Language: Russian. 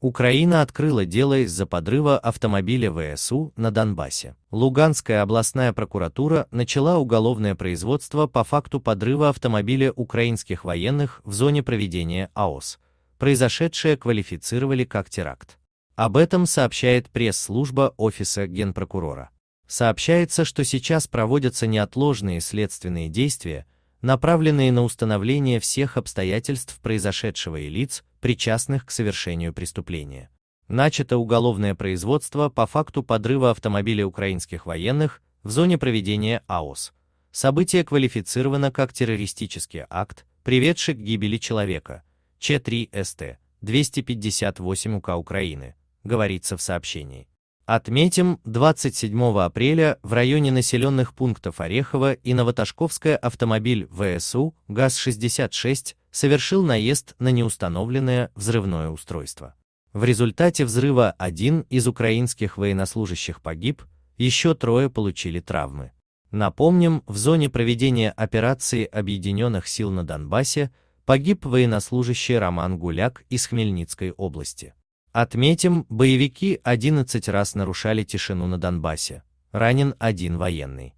Украина открыла дело из-за подрыва автомобиля ВСУ на Донбассе. Луганская областная прокуратура начала уголовное производство по факту подрыва автомобиля украинских военных в зоне проведения АОС. Произошедшее квалифицировали как теракт. Об этом сообщает пресс-служба Офиса Генпрокурора. Сообщается, что сейчас проводятся неотложные следственные действия – направленные на установление всех обстоятельств произошедшего и лиц, причастных к совершению преступления. Начато уголовное производство по факту подрыва автомобиля украинских военных в зоне проведения АОС. Событие квалифицировано как террористический акт, приведший к гибели человека. Ч3СТ 258 УК Украины, говорится в сообщении. Отметим, 27 апреля в районе населенных пунктов Орехово и Новоташковская автомобиль ВСУ ГАЗ-66 совершил наезд на неустановленное взрывное устройство. В результате взрыва один из украинских военнослужащих погиб, еще трое получили травмы. Напомним, в зоне проведения операции Объединенных сил на Донбассе погиб военнослужащий Роман Гуляк из Хмельницкой области. Отметим, боевики 11 раз нарушали тишину на Донбассе. Ранен один военный.